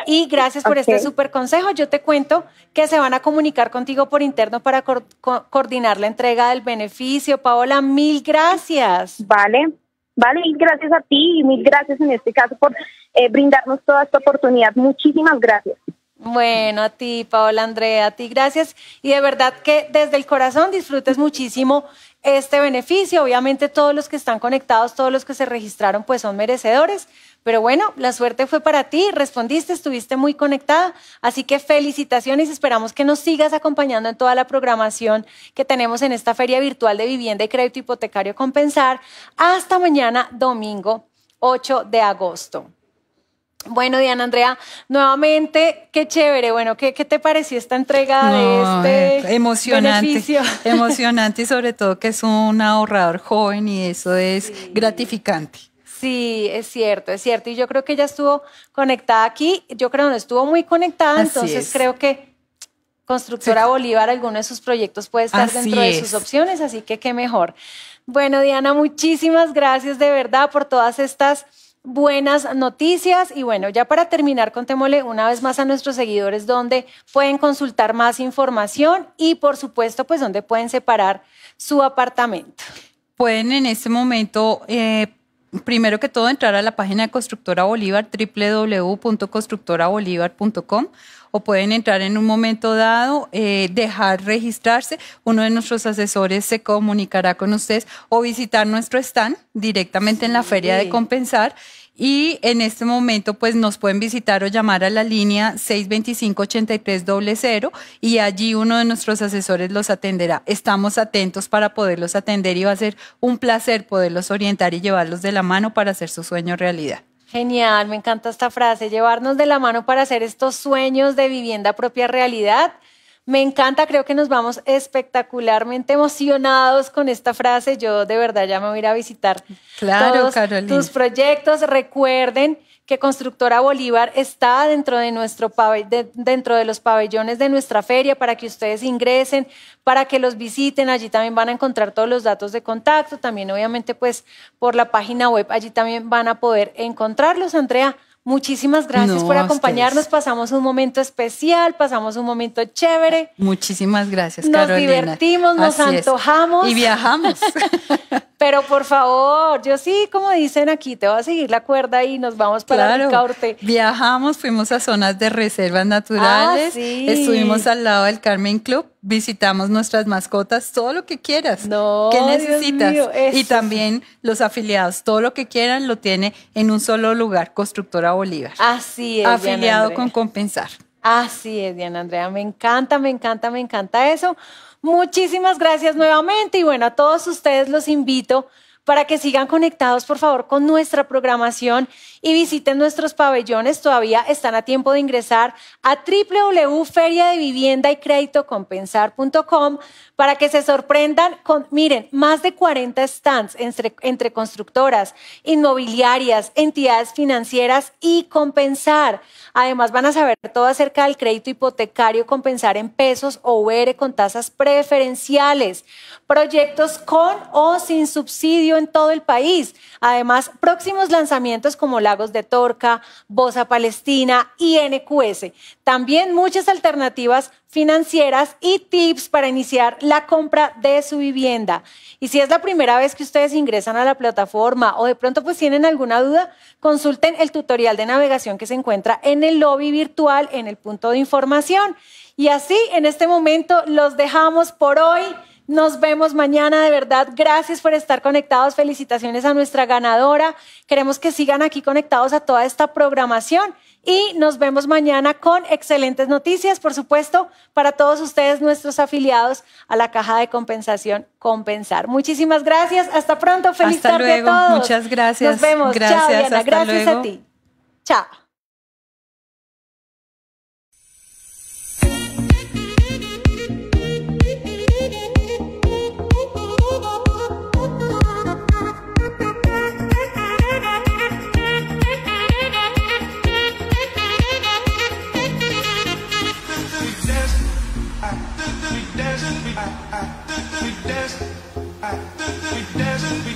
Y gracias por este súper consejo. Yo te cuento que se van a comunicar contigo por interno para coordinar la entrega del beneficio. Paola, mil gracias. Vale. Vale, mil gracias a ti y mil gracias en este caso por eh, brindarnos toda esta oportunidad. Muchísimas gracias. Bueno, a ti, Paola Andrea, a ti gracias. Y de verdad que desde el corazón disfrutes muchísimo este beneficio. Obviamente todos los que están conectados, todos los que se registraron, pues son merecedores. Pero bueno, la suerte fue para ti, respondiste, estuviste muy conectada. Así que felicitaciones, esperamos que nos sigas acompañando en toda la programación que tenemos en esta feria virtual de vivienda y crédito hipotecario Compensar. Hasta mañana, domingo 8 de agosto. Bueno, Diana Andrea, nuevamente, qué chévere. Bueno, ¿qué, qué te pareció esta entrega de este eh, emocionante, Emocionante y sobre todo que es un ahorrador joven y eso es gratificante. Sí, es cierto, es cierto. Y yo creo que ella estuvo conectada aquí. Yo creo que no estuvo muy conectada, entonces creo que Constructora Bolívar, alguno de sus proyectos puede estar dentro de sus opciones, así que qué mejor. Bueno, Diana, muchísimas gracias de verdad por todas estas buenas noticias. Y bueno, ya para terminar, contémosle una vez más a nuestros seguidores dónde pueden consultar más información y, por supuesto, pues dónde pueden separar su apartamento. Pueden en este momento... Eh, primero que todo, entrar a la página de Constructora Bolívar, www.constructorabolívar.com o pueden entrar en un momento dado, eh, dejar registrarse. Uno de nuestros asesores se comunicará con ustedes o visitar nuestro stand directamente en la feria de compensar. Y en este momento, pues nos pueden visitar o llamar a la línea 625-8300 y allí uno de nuestros asesores los atenderá. Estamos atentos para poderlos atender y va a ser un placer poderlos orientar y llevarlos de la mano para hacer su sueño realidad. Genial, me encanta esta frase, llevarnos de la mano para hacer estos sueños de vivienda propia realidad. Me encanta, creo que nos vamos espectacularmente emocionados con esta frase. Yo de verdad ya me voy a ir a visitar tus proyectos. Recuerden que Constructora Bolívar está dentro de, nuestro dentro de los pabellones de nuestra feria para que ustedes ingresen, para que los visiten. Allí también van a encontrar todos los datos de contacto. También, obviamente, pues por la página web, allí también van a poder encontrarlos. Andrea, Muchísimas gracias por acompañarnos. Pasamos un momento especial, pasamos un momento chévere. Muchísimas gracias, Nos Carolina. Nos divertimos, nos antojamos. Y viajamos. por favor, yo sí, como dicen aquí, te voy a seguir la cuerda y nos vamos para el claro. Viajamos, fuimos a zonas de reservas naturales, ah, estuvimos al lado del Carmen Club, visitamos nuestras mascotas, todo lo que quieras. No, ¿Qué necesitas? y también los afiliados, todo lo que quieran lo tiene en un solo lugar, Constructora Bolívar. Así es. Afiliado con Compensar. Así es, Diana Andrea, me encanta, me encanta, me encanta eso. Muchísimas gracias nuevamente y bueno, a todos ustedes los invito para que sigan conectados, por favor, con nuestra programación y visiten nuestros pabellones. Todavía están a tiempo de ingresar a vivienda y www.feriadeviviendaycreditocompensar.com para que se sorprendan con, miren, más de 40 stands entre, constructoras, inmobiliarias, entidades financieras y compensar. Además van a saber todo acerca del crédito hipotecario compensar en pesos o VR e con tasas preferenciales, proyectos con o sin subsidio en todo el país. Además, próximos lanzamientos como Lagos de Torca, Bosa Palestina y NQS. También muchas alternativas financieras y tips para iniciar la compra de su vivienda. Y si es la primera vez que ustedes ingresan a la plataforma o de pronto pues tienen alguna duda, consulten el tutorial de navegación que se encuentra en el lobby virtual en el punto de información. Y así en este momento los dejamos por hoy. Nos vemos mañana, de verdad. Gracias por estar conectados. Felicitaciones a nuestra ganadora. Queremos que sigan aquí conectados a toda esta programación y nos vemos mañana con excelentes noticias, por supuesto, para todos ustedes, nuestros afiliados a la Caja de Compensación Compensar. Muchísimas gracias. Hasta pronto. Feliz luego. a todos. Muchas gracias. Nos vemos. Gracias. Diana. gracias a ti. Chao.